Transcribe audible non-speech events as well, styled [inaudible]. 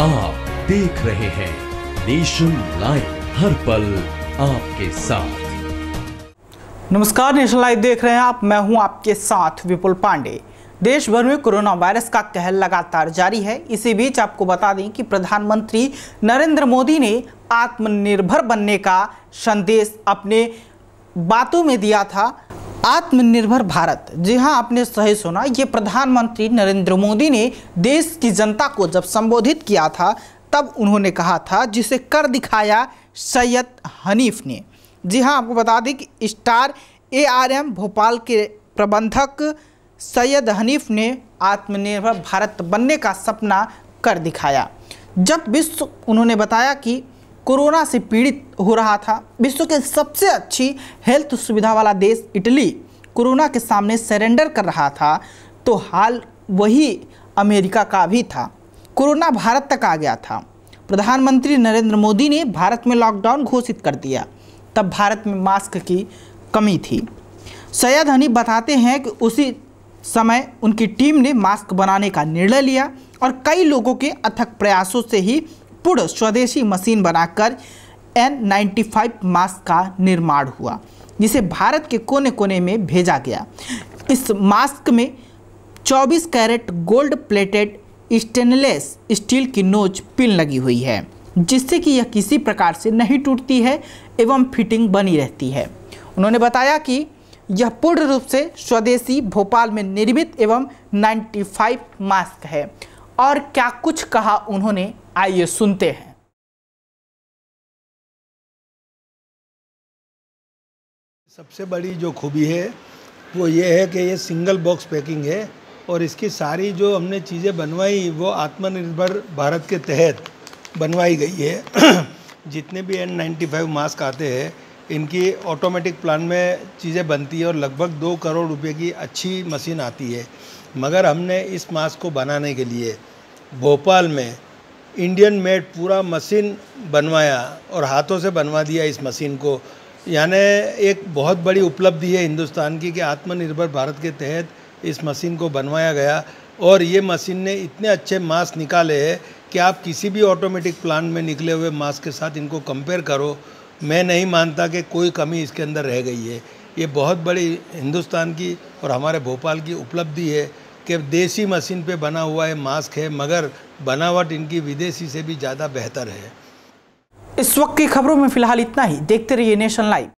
आप देख रहे हैं नेशन लाइव हर पल आपके साथ नमस्कार नेशनल लाइव देख रहे हैं आप मैं हूं आपके साथ विपुल पांडे देश भर में कोरोना वायरस का कहर लगातार जारी है इसी बीच आपको बता दें कि प्रधानमंत्री नरेंद्र मोदी ने आत्मनिर्भर बनने का संदेश अपने बातों में दिया था आत्मनिर्भर भारत जी हाँ आपने सही सुना ये प्रधानमंत्री नरेंद्र मोदी ने देश की जनता को जब संबोधित किया था तब उन्होंने कहा था जिसे कर दिखाया सैयद हनीफ ने जी हाँ आपको बता दें कि star A R M Bhopal के प्रबंधक सैयद हनीफ ने आत्मनिर्भर भारत बनने का सपना कर दिखाया जब विश्व उन्होंने बताया कि कोरोना से पीड़ित हो रहा था विश्व के सबसे अच्छी हेल्थ सुविधा वाला देश इटली कोरोना के सामने सरेंडर कर रहा था तो हाल वही अमेरिका का भी था कोरोना भारत तक आ गया था प्रधानमंत्री नरेंद्र मोदी ने भारत में लॉकडाउन घोषित कर दिया तब भारत में मास्क की कमी थी सैयद हनी बताते हैं कि उसी समय उनकी टीम ने मास्क बनाने का निर्णय लिया और कई लोगों के अथक प्रयासों से ही पूर्ण स्वदेशी मशीन बनाकर एन नाइन्टी मास्क का निर्माण हुआ जिसे भारत के कोने कोने में भेजा गया इस मास्क में 24 carat gold plated stainless steel की नोज पिन लगी हुई है जिससे कि यह किसी प्रकार से नहीं टूटती है एवं फिटिंग बनी रहती है उन्होंने बताया कि यह पूर्ण रूप से स्वदेशी भोपाल में निर्मित एवं 95 मास्क है और क्या कुछ कहा उन्होंने आइए सुनते हैं सबसे बड़ी जो खूबी है वो ये है कि ये सिंगल बॉक्स पैकिंग है और इसकी सारी जो हमने चीज़ें बनवाई वो आत्मनिर्भर भारत के तहत बनवाई गई है [clears throat] जितने भी एन नाइन्टी फाइव मास्क आते हैं इनकी ऑटोमेटिक प्लान में चीज़ें बनती है और लगभग दो करोड़ रुपए की अच्छी मशीन आती है मगर हमने इस मास्क को बनाने के लिए भोपाल में इंडियन मेड पूरा मशीन बनवाया और हाथों से बनवा दिया इस मशीन को यानी एक बहुत बड़ी उपलब्धि है हिंदुस्तान की कि आत्मनिर्भर भारत के तहत इस मशीन को बनवाया गया और ये मशीन ने इतने अच्छे मास्क निकाले हैं कि आप किसी भी ऑटोमेटिक प्लांट में निकले हुए मास्क के साथ इनको कंपेयर करो मैं नहीं मानता कि कोई कमी इसके अंदर रह गई है ये बहुत बड़ी हिंदुस्तान की और हमारे भोपाल की उपलब्धि है कि देसी मशीन पे बना हुआ है मास्क है मगर बनावट इनकी विदेशी से भी ज़्यादा बेहतर है इस वक्त की खबरों में फिलहाल इतना ही देखते रहिए नेशन लाइव